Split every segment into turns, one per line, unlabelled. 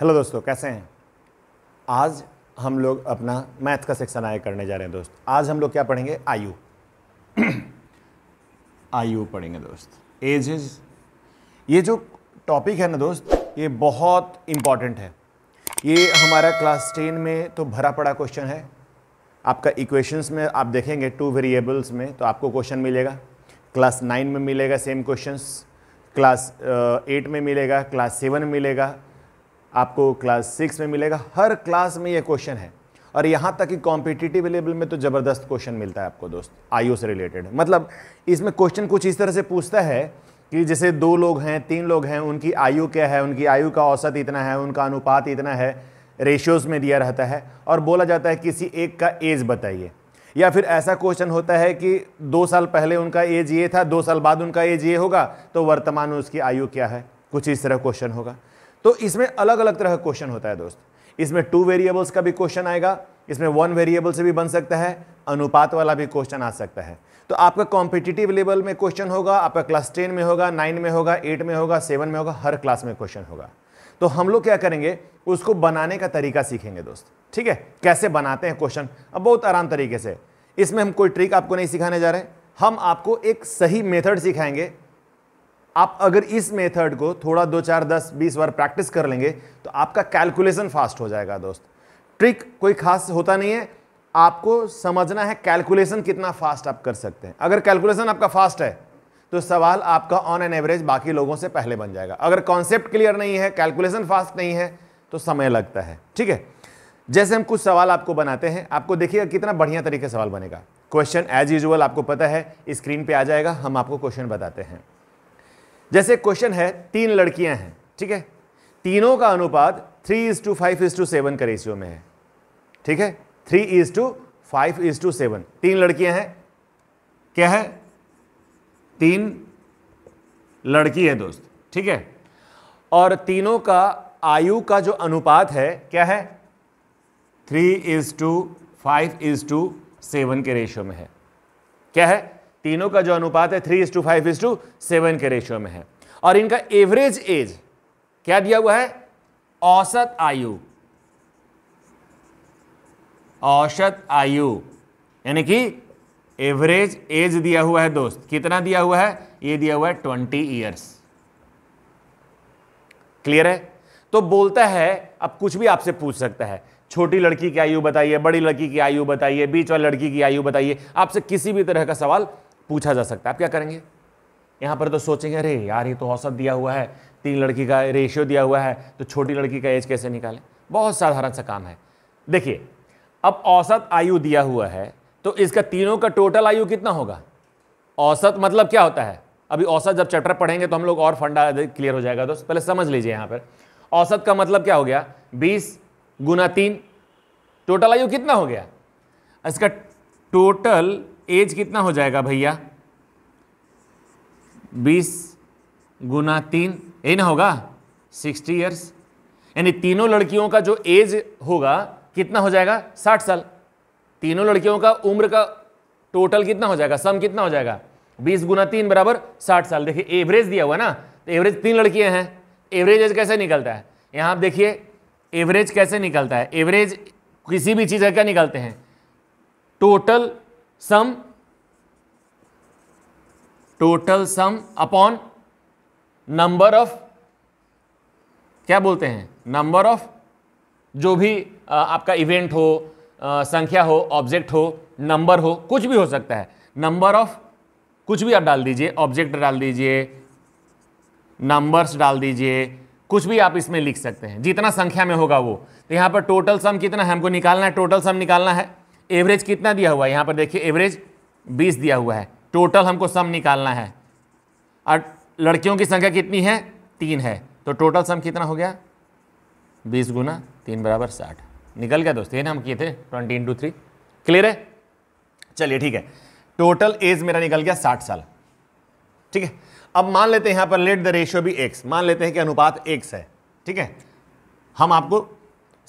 hello दोस्तों कैसे हैं आज हम लोग अपना मैथ का सेक्शन आय करने जा रहे हैं दोस्त आज हम लोग क्या पढ़ेंगे आयु आयु पढ़ेंगे दोस्त एजेस ये जो टॉपिक है ना दोस्त ये बहुत इम्पॉर्टेंट है ये हमारा क्लास टेन में तो भरा पड़ा क्वेश्चन है आपका इक्वेशंस में आप देखेंगे टू वेरिएबल्स में तो आपको क्वेश्चन मिलेगा क्लास नाइन में मिलेगा सेम क्वेश्चंस क्लास एट में मिलेगा क्लास सेवन में मिलेगा आपको क्लास सिक्स में मिलेगा हर क्लास में ये क्वेश्चन है और यहाँ तक कि कॉम्पिटिटिव लेवल में तो ज़बरदस्त क्वेश्चन मिलता है आपको दोस्त आयु से रिलेटेड मतलब इसमें क्वेश्चन कुछ इस तरह से पूछता है कि जैसे दो लोग हैं तीन लोग हैं उनकी आयु क्या है उनकी आयु का औसत इतना है उनका अनुपात इतना है रेशियोज़ में दिया रहता है और बोला जाता है किसी एक का एज बताइए या फिर ऐसा क्वेश्चन होता है कि दो साल पहले उनका एज ये था दो साल बाद उनका एज ये होगा तो वर्तमान में उसकी आयु क्या है कुछ इस तरह क्वेश्चन होगा तो इसमें अलग अलग तरह का क्वेश्चन होता है दोस्त इसमें टू वेरिएबल्स का भी क्वेश्चन आएगा इसमें वन वेरिएबल से भी बन सकता है अनुपात वाला भी क्वेश्चन आ सकता है तो आपका कॉम्पिटिटिव लेवल में क्वेश्चन होगा आपका क्लास टेन में होगा नाइन में होगा एट में होगा सेवन में होगा हर क्लास में क्वेश्चन होगा तो हम लोग क्या करेंगे उसको बनाने का तरीका सीखेंगे दोस्त ठीक है कैसे बनाते हैं क्वेश्चन अब बहुत आराम तरीके से इसमें हम कोई ट्रिक आपको नहीं सिखाने जा रहे हम आपको एक सही मेथड सिखाएंगे आप अगर इस मेथड को थोड़ा दो चार दस बीस बार प्रैक्टिस कर लेंगे तो आपका कैलकुलेशन फास्ट हो जाएगा दोस्त ट्रिक कोई खास होता नहीं है आपको समझना है कैलकुलेशन कितना फास्ट आप कर सकते हैं अगर कैलकुलेशन आपका फास्ट है तो सवाल आपका ऑन एन एवरेज बाकी लोगों से पहले बन जाएगा अगर कॉन्सेप्ट क्लियर नहीं है कैलकुलेशन फास्ट नहीं है तो समय लगता है ठीक है जैसे हम कुछ सवाल आपको बनाते हैं आपको देखिएगा कितना बढ़िया तरीके सवाल बनेगा क्वेश्चन एज यूजल आपको पता है स्क्रीन पे आ जाएगा हम आपको क्वेश्चन बताते हैं जैसे क्वेश्चन है तीन लड़कियां हैं ठीक है तीनों का अनुपात three is to five is to seven का रेशियो में है ठीक है three is to five is to seven तीन लड़कियां हैं क्या है तीन लड़की है दोस्त ठीक है और तीनों का आयु का जो अनुपात है क्या है three is to five is to seven के रेशियो में है क्या है तीनों का जो अनुपात है three is to five is to seven के रेशियो में है और इनका एवरेज एज क्या दिया हुआ है औसत आयु औसत आयु यानी कि एवरेज एज दिया हुआ है दोस्त कितना दिया हुआ है ये दिया हुआ है ट्वेंटी ईयर्स क्लियर है तो बोलता है अब कुछ भी आपसे पूछ सकता है छोटी लड़की की आयु बताइए बड़ी लड़की की आयु बताइए बीच वाली लड़की की आयु बताइए आपसे किसी भी तरह का सवाल पूछा जा सकता है आप क्या करेंगे यहाँ पर तो सोचेंगे अरे यार ये तो औसत दिया हुआ है तीन लड़की का रेशियो दिया हुआ है तो छोटी लड़की का एज कैसे निकालें बहुत साधारण सा काम है देखिए अब औसत आयु दिया हुआ है तो इसका तीनों का टोटल आयु कितना होगा औसत मतलब क्या होता है अभी औसत जब चैप्टर पढ़ेंगे तो हम लोग और फंडा क्लियर हो जाएगा दोस्त पहले समझ लीजिए यहाँ पर औसत का मतलब क्या हो गया बीस गुना तीन टोटल आयु कितना हो गया इसका टोटल एज कितना हो जाएगा भैया बीस गुना तीन यही ना होगा सिक्सटी इयर्स यानी तीनों लड़कियों का जो एज होगा कितना हो जाएगा साठ साल तीनों लड़कियों का उम्र का टोटल कितना हो जाएगा सम कितना हो जाएगा बीस गुना तीन बराबर साठ साल देखिए एवरेज दिया हुआ ना तो एवरेज तीन लड़कियां हैं एवरेज एज कैसे निकलता है यहां आप देखिए एवरेज कैसे निकलता है एवरेज किसी भी चीज़ का क्या निकालते हैं total sum total sum upon number of क्या बोलते हैं नंबर ऑफ जो भी आपका इवेंट हो संख्या हो ऑब्जेक्ट हो नंबर हो कुछ भी हो सकता है नंबर ऑफ कुछ भी आप डाल दीजिए ऑब्जेक्ट डाल दीजिए नंबर्स डाल दीजिए कुछ भी आप इसमें लिख सकते हैं जितना संख्या में होगा वो तो यहाँ पर टोटल सम कितना है हमको निकालना है टोटल सम निकालना है एवरेज कितना दिया हुआ है यहाँ पर देखिए एवरेज बीस दिया हुआ है टोटल हमको सम निकालना है और लड़कियों की संख्या कितनी है तीन है तो टोटल सम कितना हो गया बीस गुना तीन बराबर साठ निकल गया दोस्त ये ना हम किए थे ट्वेंटी इंटू थ्री क्लियर है चलिए ठीक है टोटल एज मेरा निकल गया साठ साल ठीक है अब मान लेते हैं यहाँ पर let the ratio be x मान लेते हैं कि अनुपात एक्स है ठीक है हम आपको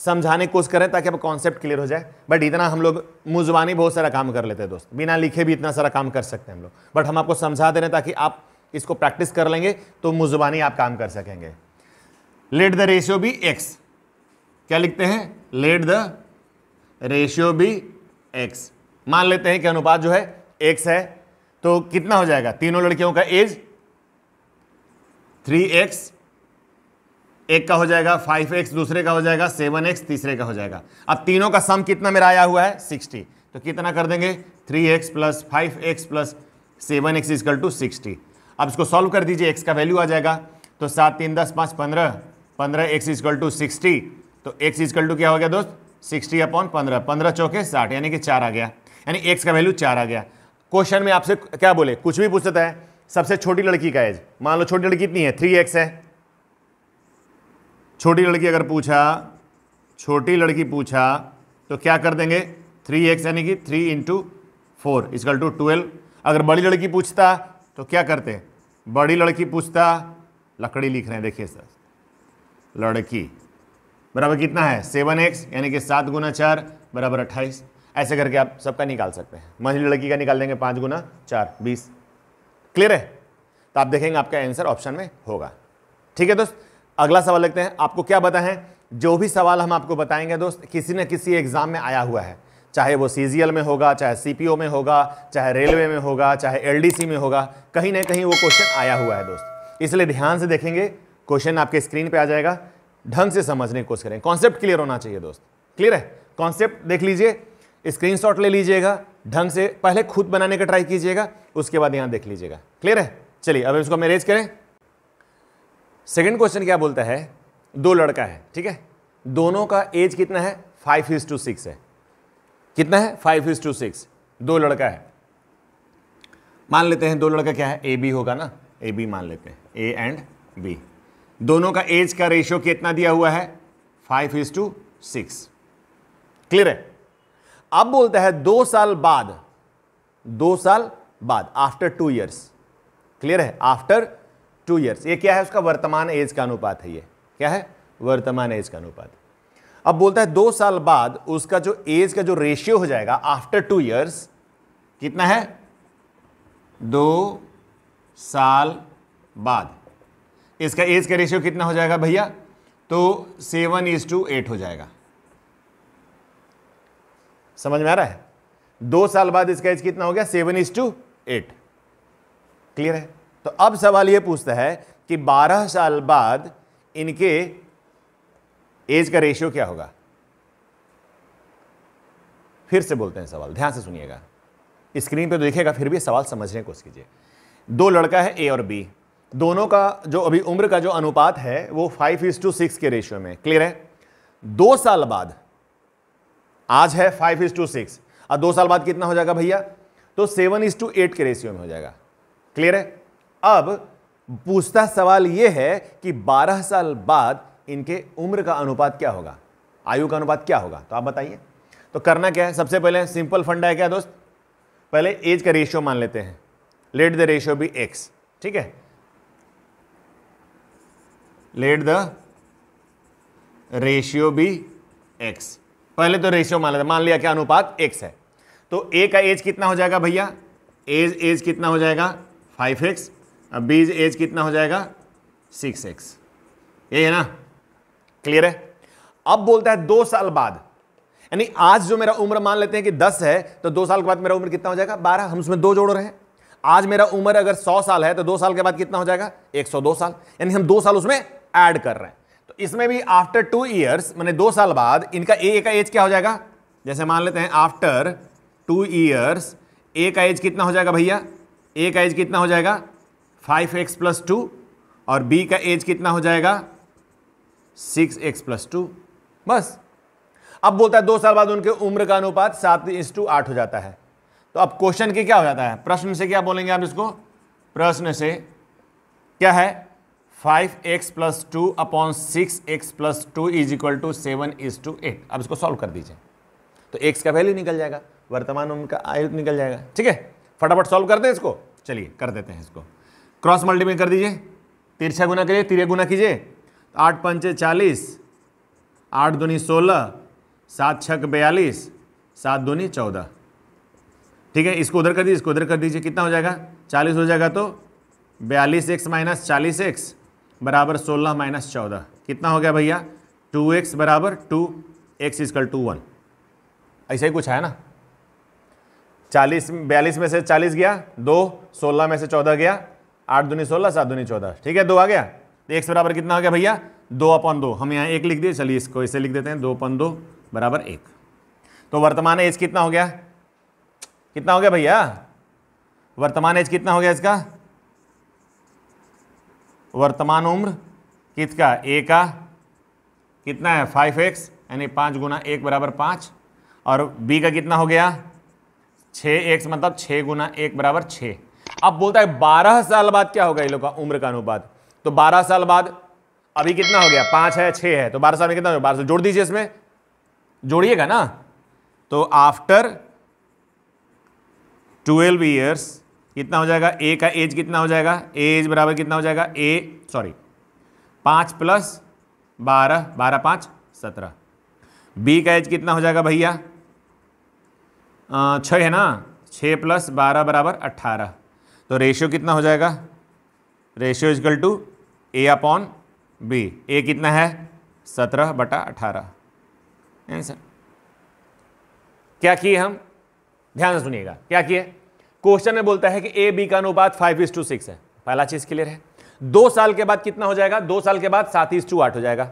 समझाने की कोशिश करें ताकि अब कॉन्सेप्ट क्लियर हो जाए बट इतना हम लोग मुजबानी बहुत सारा काम कर लेते हैं दोस्त बिना लिखे भी इतना सारा काम कर सकते हैं हम लोग बट हम आपको समझा दे रहे हैं ताकि आप इसको प्रैक्टिस कर लेंगे तो मुजबानी आप काम कर सकेंगे let the ratio be x क्या लिखते हैं let the ratio be x मान लेते हैं कि अनुपात जो है एक्स है तो कितना हो जाएगा तीनों लड़कियों का एज थ्री एक्स एक का हो जाएगा फाइव एक्स दूसरे का हो जाएगा सेवन एक्स तीसरे का हो जाएगा अब तीनों का सम कितना मेरा आया हुआ है सिक्सटी तो कितना कर देंगे three x plus five x plus seven x is equal to sixty अब इसको सॉल्व कर दीजिए एक्स का वैल्यू आ जाएगा तो सात तीन दस पाँच पंद्रह पंद्रह एक्स इजकल टू सिक्सटी तो एक्स इजकल टू क्या हो गया दोस्त सिक्सटी अपॉन पंद्रह पंद्रह चौके साठ यानी कि चार आ गया यानी एक्स का वैल्यू चार आ गया क्वेश्चन में आपसे क्या बोले कुछ भी पूछ सकता है सबसे छोटी लड़की का एज मान लो छोटी लड़की कितनी है थ्री एक्स है छोटी लड़की अगर पूछा छोटी लड़की पूछा तो क्या कर देंगे थ्री एक्स यानी कि three into four is equal to twelve अगर बड़ी लड़की पूछता तो क्या करते बड़ी लड़की पूछता लकड़ी लिख रहे हैं देखिए सर लड़की बराबर कितना है सेवन एक्स यानी कि सात गुना चार बराबर अट्ठाईस ऐसे करके आप सबका निकाल सकते हैं महिला लड़की का निकाल देंगे पाँच गुना चार बीस क्लियर है तो आप देखेंगे आपका आंसर ऑप्शन में होगा ठीक है दोस्त अगला सवाल लेते हैं आपको क्या पता है जो भी सवाल हम आपको बताएंगे दोस्त किसी न किसी एग्ज़ाम में आया हुआ है चाहे वो सी में होगा चाहे सी में होगा चाहे रेलवे में होगा चाहे एल में होगा कहीं ना कहीं वो क्वेश्चन आया हुआ है दोस्त इसलिए ध्यान से देखेंगे क्वेश्चन आपके स्क्रीन पर आ जाएगा ढंग से समझने की कोशिश करें कॉन्सेप्ट क्लियर होना चाहिए दोस्त क्लियर है कॉन्सेप्ट देख लीजिए स्क्रीनशॉट ले लीजिएगा ढंग से पहले खुद बनाने का ट्राई कीजिएगा उसके बाद यहाँ देख लीजिएगा क्लियर है चलिए अब इसको मैरेज करें सेकेंड क्वेश्चन क्या बोलता है दो लड़का है ठीक है दोनों का एज कितना है फाइव इज टू सिक्स है कितना है फाइव इज टू सिक्स दो लड़का है मान लेते हैं दो लड़का क्या है ए बी होगा ना ए बी मान लेते हैं ए एंड बी दोनों का एज का रेशियो कितना दिया हुआ है five is to six clear है अब बोलता है दो साल बाद दो साल बाद आफ्टर टू ईयर्स क्लियर है आफ्टर टू ईयर्स ये क्या है उसका वर्तमान एज का अनुपात है ये क्या है वर्तमान एज का अनुपात अब बोलता है दो साल बाद उसका जो एज का जो रेशियो हो जाएगा आफ्टर टू ईयर्स कितना है दो साल बाद इसका एज का रेशियो कितना हो जाएगा भैया तो सेवन इज टू एट हो जाएगा समझ में आ रहा है दो साल बाद इसका एज कितना हो गया seven is to eight clear है तो अब सवाल ये पूछता है कि 12 साल बाद इनके एज का रेशियो क्या होगा फिर से बोलते हैं सवाल ध्यान से सुनिएगा स्क्रीन पे तो देखिएगा फिर भी सवाल समझने की कोशिश कीजिए दो लड़का है ए और बी दोनों का जो अभी उम्र का जो अनुपात है वो फाइव इज टू सिक्स के रेशियो में क्लियर है दो साल बाद आज है फाइव इज टू सिक्स और दो साल बाद कितना हो जाएगा भैया तो सेवन इज टू एट के रेशियो में हो जाएगा क्लियर है अब पूछता सवाल यह है कि 12 साल बाद इनके उम्र का अनुपात क्या होगा आयु का अनुपात क्या होगा तो आप बताइए तो करना क्या है सबसे पहले सिंपल फंडा है क्या दोस्त पहले एज का रेशियो मान लेते हैं let the ratio be x ठीक है let the ratio be x पहले तो रेशियो मान लेते मान लिया क्या अनुपात एक्स है तो ए का एज कितना हो जाएगा भैया एज एज कितना हो जाएगा फाइव एक्स अब बीज एज कितना हो जाएगा सिक्स एक्स यही है ना क्लियर है अब बोलता है दो साल बाद यानी आज जो मेरा उम्र मान लेते हैं कि दस है तो दो साल के बाद मेरा उम्र कितना हो जाएगा बारह हम उसमें दो जोड़ रहे हैं आज मेरा उम्र अगर सौ साल है तो दो साल के बाद कितना हो जाएगा एक सौ दो साल यानी हम दो साल उसमें ऐड कर रहे हैं तो इसमें भी आफ्टर टू ईयर्स मैंने दो साल बाद इनका ए का एज क्या हो जाएगा जैसे मान लेते हैं आफ्टर टू ईयर्स ए का एज कितना हो जाएगा भैया ए का एज कितना हो जाएगा फाइव एक्स प्लस टू और बी का एज कितना हो जाएगा सिक्स एक्स प्लस टू बस अब बोलता है दो साल बाद उनके उम्र का अनुपात सात इंस टू आठ हो जाता है तो अब क्वेश्चन के क्या हो जाता है प्रश्न से क्या बोलेंगे आप इसको प्रश्न से क्या है five x plus two upon six x plus two is equal to seven is to eight अब इसको सॉल्व कर दीजिए तो एक्स का वैल्यू निकल जाएगा वर्तमान उम्र का आयु निकल जाएगा ठीक है फटाफट सॉल्व कर दें इसको चलिए कर देते हैं इसको क्रॉस मल्टीप्लाई कर दीजिए तिरछा गुना करिए तिरया गुना कीजिए आठ पंचे चालीस आठ दूनी सोलह सात छक बयालीस सात दूनी चौदह ठीक है इसको उधर कर दीजिए इसको उधर कर दीजिए कितना हो जाएगा चालीस हो जाएगा तो बयालीस एक्स माइनस चालीस एक्स बराबर सोलह माइनस चौदह कितना हो गया भैया टू एक्स बराबर two x is equal to one ऐसा ही कुछ है ना चालीस बयालीस में से चालीस गया दो सोलह में से चौदह गया आठ दूनी सोलह सात दूनी चौदह ठीक है दो आ गया तो बराबर कितना हो गया भैया दो अपॉन दो हम यहाँ एक लिख दिए चलिए इसको इसे लिख देते हैं दो अपन दो बराबर एक तो वर्तमान एज कितना हो गया कितना हो गया भैया वर्तमान एज कितना हो गया इसका वर्तमान उम्र का ए का कितना है फाइव एक्स यानी पाँच गुना एक बराबर पाँच और बी का कितना हो गया छः एक्स मतलब छः गुना एक बराबर छः अब बोलता है बारह साल बाद क्या होगा ये लोग का उम्र का अनुपात तो बारह साल बाद अभी कितना हो गया पांच है छह है तो बारह साल में कितना बारह साल जोड़ दीजिए इसमें जोड़िएगा ना तो आफ्टर ट्वेल्व ईयर्स कितना हो जाएगा ए का एज कितना हो जाएगा एज बराबर कितना हो जाएगा ए सॉरी पांच प्लस बारह बारह पांच सत्रह बी का एज कितना हो जाएगा भैया छ है ना छ प्लस बारह बराबर अट्ठारह तो रेशियो कितना हो जाएगा ratio is equal to A upon B A कितना है सत्रह बटा अठारह आंसर क्या किए हम ध्यान से सुनिएगा क्या किए क्वेश्चन में बोलता है कि ए बी का अनुपात फाइव इज टू सिक्स है पहला चीज क्लियर है दो साल के बाद कितना हो जाएगा दो साल के बाद सात इज टू आठ हो जाएगा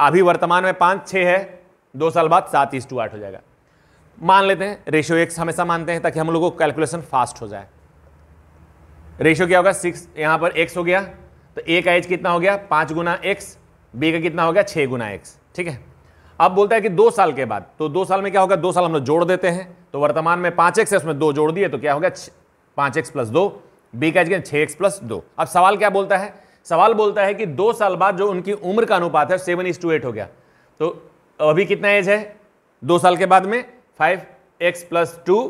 अभी वर्तमान में पांच छह है दो साल बाद सात इज टू आठ हो जाएगा मान लेते हैं रेशियो एक्स हमेशा मानते हैं ताकि हम लोगों को कैलकुलेशन फास्ट हो जाए रेशो क्या होगा सिक्स यहाँ पर एक्स हो गया तो ए का एज कितना हो गया पाँच गुना एक्स बी का कितना हो गया छः गुना एक्स ठीक है अब बोलता है कि दो साल के बाद तो दो साल में क्या होगा दो साल हम लोग जोड़ देते हैं तो वर्तमान में पाँच एक्स है उसमें दो जोड़ दिए तो क्या हो गया पाँच एक्स प्लस दो बी का एज क्या छः एक्स प्लस दो अब सवाल क्या बोलता है सवाल बोलता है कि दो साल बाद जो उनकी उम्र का अनुपात है सेवन इज टू एट हो गया तो अभी कितना एज है दो साल के बाद में five x plus two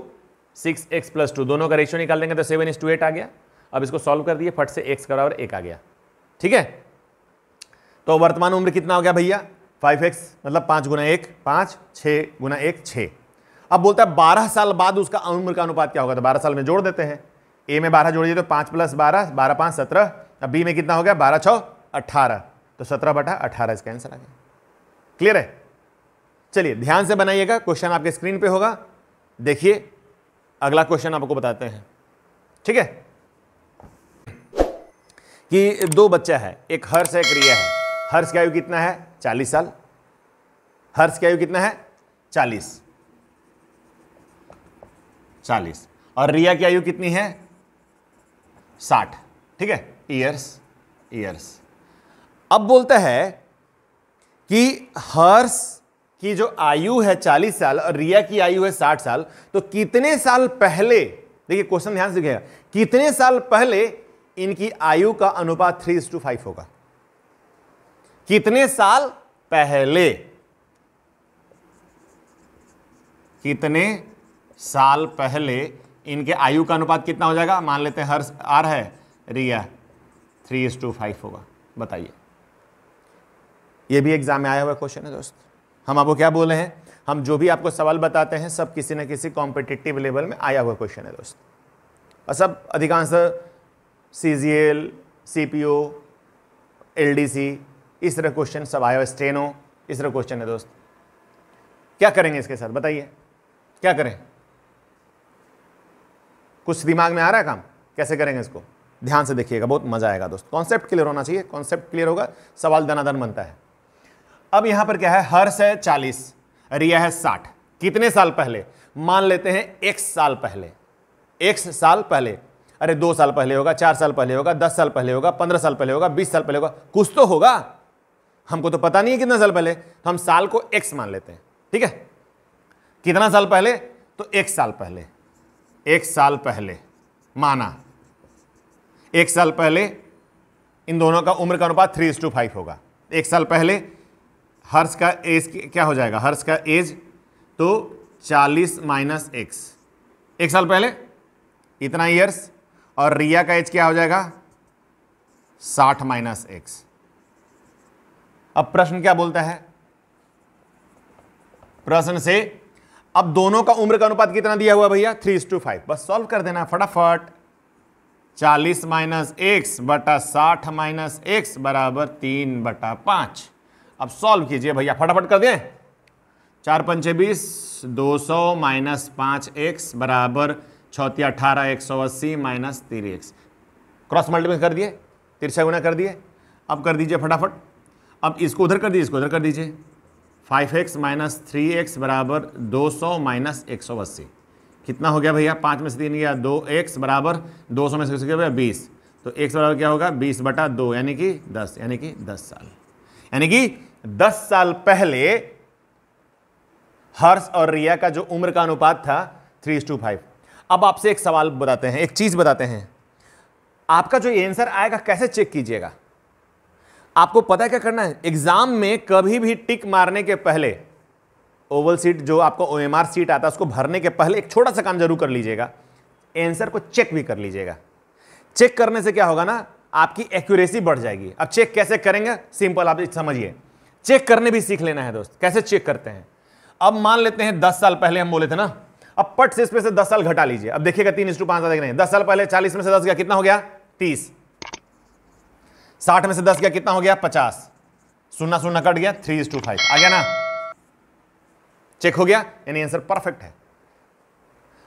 six x plus two दोनों का रेशियो निकाल देंगे तो सेवन इज टू एट आ गया अब इसको सॉल्व कर दिए फट से एक्स का बराबर एक आ गया ठीक है तो वर्तमान उम्र कितना हो गया भैया फाइव एक्स मतलब पाँच गुना एक पाँच छः गुना एक छः अब बोलता है बारह साल बाद उसका उम्र का अनुपात क्या होगा तो बारह साल में जोड़ देते हैं ए में बारह जोड़िए तो पाँच प्लस बारह बारह पाँच सत्रह अब बी में कितना हो गया बारह छः अट्ठारह तो सत्रह बटा अट्ठारह इसका आंसर आ गया क्लियर है चलिए ध्यान से बनाइएगा क्वेश्चन आपके स्क्रीन पे होगा देखिए अगला क्वेश्चन आपको बताते हैं ठीक है कि दो बच्चा है एक हर्ष एक रिया है हर्ष की आयु कितना है चालीस साल हर्ष की आयु कितना है चालीस चालीस और रिया की आयु कितनी है साठ ठीक है ईयर्स ईयर्स अब बोलता है कि हर्ष की जो आयु है चालीस साल और रिया की आयु है साठ साल तो कितने साल पहले देखिए क्वेश्चन ध्यान से कितने साल पहले इनकी आयु का अनुपात थ्री इज टू फाइव होगा कितने साल पहले कितने साल पहले इनके आयु का अनुपात कितना हो जाएगा मान लेते हैं हर आर है रिया थ्री इज टू फाइव होगा बताइए ये भी एग्जाम में आया हुआ क्वेश्चन है दोस्त हम आपको क्या बोले हैं हम जो भी आपको सवाल बताते हैं सब किसी न किसी कॉम्पिटिटिव लेवल में आया हुआ क्वेश्चन है दोस्त और सब अधिकांश C G L C P O L D C इस तरह क्वेश्चन सब आया स्टेनो इस तरह क्वेश्चन है दोस्त क्या करेंगे इसके साथ बताइए क्या करें कुछ दिमाग में आ रहा है काम कैसे करेंगे इसको ध्यान से देखिएगा बहुत मजा आएगा दोस्त कॉन्सेप्ट क्लियर होना चाहिए कॉन्सेप्ट क्लियर होगा सवाल धनाधन बनता है अब यहां पर क्या है हर्ष है चालीस रिया है साठ कितने साल पहले मान लेते हैं एक साल पहले एक साल पहले अरे दो साल पहले होगा चार साल पहले होगा दस साल पहले होगा पंद्रह साल पहले होगा बीस साल पहले होगा कुछ तो होगा हमको तो पता नहीं है कितना साल पहले तो हम साल को एक्स मान लेते हैं ठीक है कितना साल पहले तो एक साल पहले एक साल पहले माना एक साल पहले इन दोनों का उम्र का अनुपात थ्री इज टू फाइव होगा एक साल पहले हर्ष का एज क्या हो जाएगा हर्ष का एज तो चालीस माइनस एक्स एक साल पहले इतना ईयर्स और रिया का एज क्या हो जाएगा साठ माइनस एक्स अब प्रश्न क्या बोलता है प्रश्न से अब दोनों का उम्र का अनुपात कितना दिया हुआ भैया थ्री टू फाइव बस सॉल्व कर देना फटाफट चालीस माइनस एक्स बटा साठ माइनस एक्स बराबर तीन बटा पांच अब सॉल्व कीजिए भैया फटाफट कर दें चार पंचे बीस दो सौ माइनस पांच एक्स बराबर छौती अठारह एक सौ अस्सी माइनस एक्स क्रॉस मल्टीप्लाई कर दिए तिरछा गुना कर दिए अब कर दीजिए फटाफट अब इसको उधर कर दीजिए इसको उधर कर दीजिए five x minus three x बराबर दो सौ माइनस एक सौ अस्सी कितना हो गया भैया पाँच में से तीन गया दो एक्स बराबर दो सौ में से क्या भैया बीस तो एक बराबर क्या होगा बीस बटा दो यानी कि दस यानी कि दस साल यानी कि दस साल पहले हर्ष और रिया का जो उम्र का अनुपात था थ्री टू फाइव अब आपसे एक सवाल बताते हैं एक चीज़ बताते हैं आपका जो आंसर आएगा कैसे चेक कीजिएगा आपको पता क्या करना है एग्ज़ाम में कभी भी टिक मारने के पहले ओवल सीट जो आपका ओ एम आर सीट आता है उसको भरने के पहले एक छोटा सा काम जरूर कर लीजिएगा एंसर को चेक भी कर लीजिएगा चेक करने से क्या होगा ना आपकी एक्यूरेसी बढ़ जाएगी अब चेक कैसे करेंगे सिंपल आप समझिए चेक करने भी सीख लेना है दोस्त कैसे चेक करते हैं अब मान लेते हैं दस साल पहले हम बोले थे ना अब पट से इसमें से दस साल घटा लीजिए अब देखिएगा तीन इंस्टू पांच नहीं दस साल पहले चालीस में से दस गया कितना हो गया तीस साठ में से दस गया कितना हो गया पचास सुनना सुनना कट गया थ्री इंस फाइव आ गया ना चेक हो गया यानी आंसर परफेक्ट है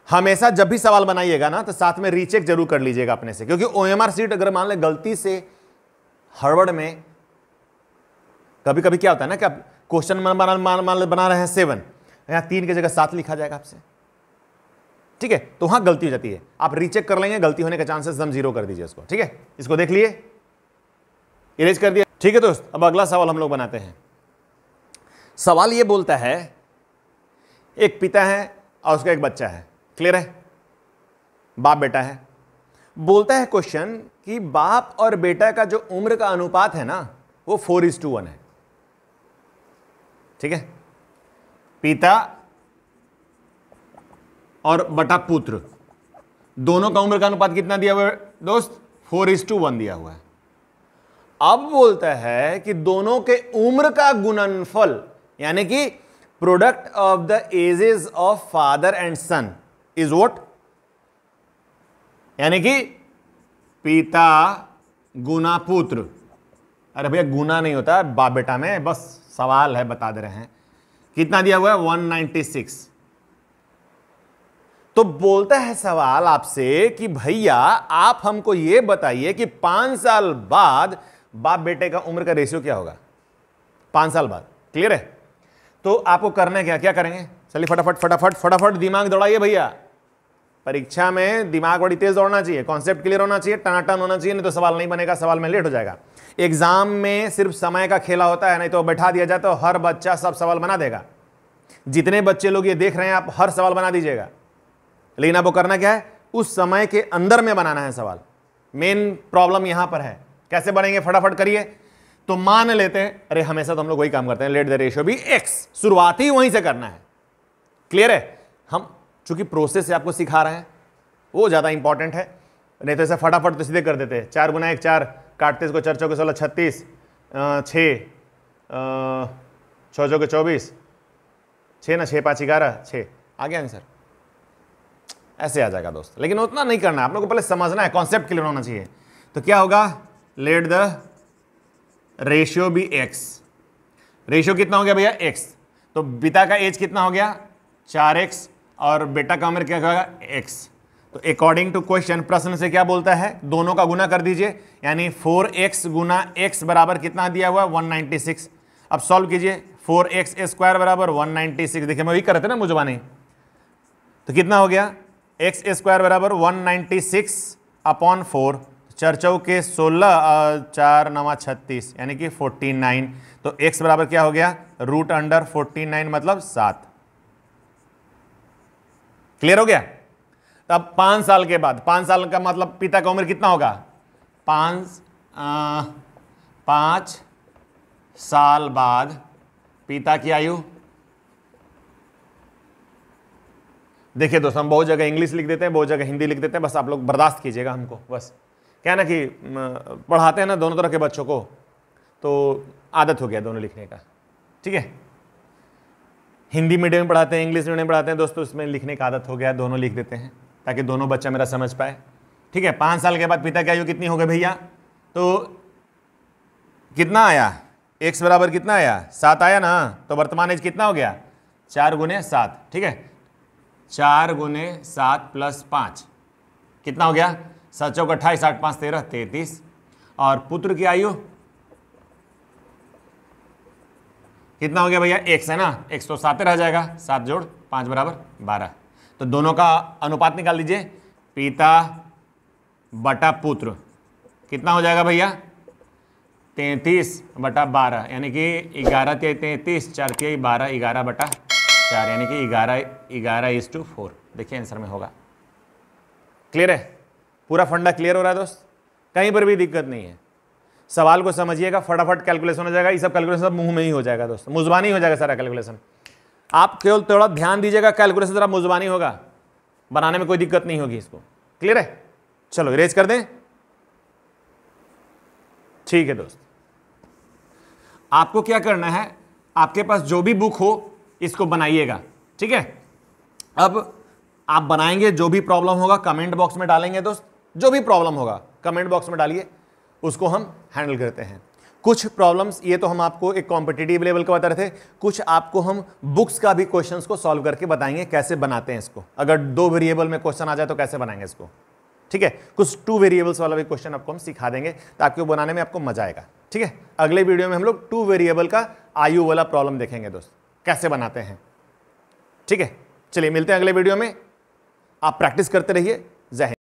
हमेशा जब भी सवाल बनाइएगा ना तो साथ में रीचेक जरूर कर लीजिएगा अपने से क्योंकि ओएमआर सीट अगर मान लें गलती से हड़बड़ में कभी कभी क्या होता है ना कि आप क्वेश्चन बना रहे हैं सेवन यहाँ तीन की जगह सात लिखा जाएगा आपसे ठीक है तो वहां गलती हो जाती है आप रीचेक कर लेंगे गलती होने का चांसेस दम जीरो कर दीजिए इसको ठीक है इसको देख लिए इरेज कर दिया ठीक है दोस्त अब अगला सवाल हम लोग बनाते हैं सवाल यह बोलता है एक पिता है और उसका एक बच्चा है क्लियर है बाप बेटा है बोलता है क्वेश्चन कि बाप और बेटा का जो उम्र का अनुपात है ना वो फोर इज टू वन है ठीक है पिता और बटा पुत्र दोनों का उम्र का अनुपात कितना दिया हुआ है दोस्त फोर इज टू वन दिया हुआ है अब बोलता है कि दोनों के उम्र का गुणनफल यानी कि product of the ages of father and son is what यानी कि पिता गुना पुत्र अरे भैया गुना नहीं होता बाप बेटा में बस सवाल है बता दे रहे हैं कितना दिया हुआ है 196 तो बोलता है सवाल आपसे कि भैया आप हमको ये बताइए कि पांच साल बाद बाप बेटे का उम्र का रेशियो क्या होगा पांच साल बाद क्लियर है तो आपको करना है क्या क्या करेंगे चलिए फटाफट फटाफट फटाफट दिमाग दौड़ाइए भैया परीक्षा में दिमाग बड़ी तेज दौड़ना चाहिए कॉन्सेप्ट क्लियर होना चाहिए टनाटन होना चाहिए नहीं तो सवाल नहीं बनेगा सवाल में लेट हो जाएगा एग्जाम में सिर्फ समय का खेला होता है नहीं तो बैठा दिया जाए तो हर बच्चा सब सवाल बना देगा जितने बच्चे लोग ये देख रहे हैं आप हर सवाल बना दीजिएगा लेकिन वो करना क्या है उस समय के अंदर में बनाना है सवाल मेन प्रॉब्लम यहां पर है कैसे बनेंगे फटाफट करिए तो मान लेते हैं अरे हमेशा तो हम लोग वही काम करते हैं let the ratio be x शुरुआत ही वहीं से करना है क्लियर है हम चूंकि प्रोसेस से आपको सिखा रहे हैं वो ज़्यादा इंपॉर्टेंट है नहीं तो ऐसे फटाफट तो सीधे कर देते हैं चार गुना एक चार काटते इसको चार चौके सोलह छत्तीस छः छः चौके चौबीस छः ना छः पाँच ग्यारह छः आ गया आंसर ऐसे आ जाएगा दोस्त लेकिन उतना नहीं करना आप लोग को पहले समझना है कॉन्सेप्ट क्लियर होना चाहिए तो क्या होगा let the ratio be x ratio कितना हो गया भैया एक्स तो पिता का एज कितना हो गया चार एक्स और बेटा का उम्र क्या होगा एक्स तो अकॉर्डिंग टू क्वेश्चन प्रश्न से क्या बोलता है दोनों का गुना कर दीजिए यानी फोर एक्स गुना एक्स बराबर कितना दिया हुआ वन नाइन्टी सिक्स अब सॉल्व कीजिए फोर एक्स स्क्वायर बराबर वन नाइन्टी सिक्स देखिए मैं वही कर रहे थे ना मुझे नहीं तो कितना हो गया एक्स स्क्वायर बराबर one ninety six upon four चार के सोलह चार नवा छत्तीस यानी कि फोर्टी नाइन तो एक्स बराबर क्या हो गया रूट अंडर फोर्टी नाइन मतलब सात क्लियर हो गया तब अब पाँच साल के बाद पाँच साल का मतलब पिता का उम्र कितना होगा पाँच पाँच साल बाद पिता की आयु देखिए दोस्तों हम बहुत जगह इंग्लिश लिख देते हैं बहुत जगह हिंदी लिख देते हैं बस आप लोग बर्दाश्त कीजिएगा हमको बस क्या है ना कि पढ़ाते हैं ना दोनों तरह के बच्चों को तो आदत हो गया दोनों लिखने का ठीक है हिंदी मीडियम में पढ़ाते हैं इंग्लिश मीडियम में पढ़ाते हैं दोस्तों इसमें लिखने का आदत हो गया दोनों लिख देते हैं ताकि दोनों बच्चा मेरा समझ पाए ठीक है पाँच साल के बाद पिता की आयु कितनी हो गई भैया तो कितना आया एक्स बराबर कितना आया सात आया ना तो वर्तमान एज कितना हो गया चार गुने सात ठीक है चार गुने सात प्लस पाँच कितना हो गया सात चौक अट्ठाईस आठ पाँच तेरह तैतीस और पुत्र की आयु कितना हो गया भैया एक है ना एक सौ सात रह जाएगा सात जोड़ पाँच बराबर बारह तो दोनों का अनुपात निकाल लीजिए पिता बटा पुत्र कितना हो जाएगा भैया तैंतीस बटा बारह यानी कि ग्यारह तेई तैंतीस चार के बारह ग्यारह बटा चार यानी कि ग्यारह ग्यारह इज टू फोर देखिए आंसर में होगा क्लियर है पूरा फंडा क्लियर हो रहा है दोस्त कहीं पर भी दिक्कत नहीं है सवाल को समझिएगा फटाफट कैलकुलेशन हो जाएगा ये सब कैलकुलेशन सब मुंह में ही हो जाएगा दोस्त मुजबानी हो जाएगा सारा कैलकुलेशन आप केवल थोड़ा ध्यान दीजिएगा कैलकुलेशन ज़रा मुजबानी होगा बनाने में कोई दिक्कत नहीं होगी इसको क्लियर है चलो इरेज कर दें ठीक है दोस्त आपको क्या करना है आपके पास जो भी बुक हो इसको बनाइएगा ठीक है अब आप बनाएंगे जो भी प्रॉब्लम होगा कमेंट बॉक्स में डालेंगे दोस्त जो भी प्रॉब्लम होगा कमेंट बॉक्स में डालिए उसको हम हैंडल करते हैं कुछ प्रॉब्लम्स ये तो हम आपको एक कॉम्पिटेटिव लेवल का बता रहे थे कुछ आपको हम बुक्स का भी क्वेश्चन को सॉल्व करके बताएंगे कैसे बनाते हैं इसको अगर दो वेरिएबल में क्वेश्चन आ जाए तो कैसे बनाएंगे इसको ठीक है कुछ टू वेरिएबल्स वाला भी क्वेश्चन आपको हम सिखा देंगे ताकि वो बनाने में आपको मजा आएगा ठीक है अगले वीडियो में हम लोग टू वेरिएबल का आयु वाला प्रॉब्लम देखेंगे दोस्त कैसे बनाते हैं ठीक है चलिए मिलते हैं अगले वीडियो में आप प्रैक्टिस करते रहिए जय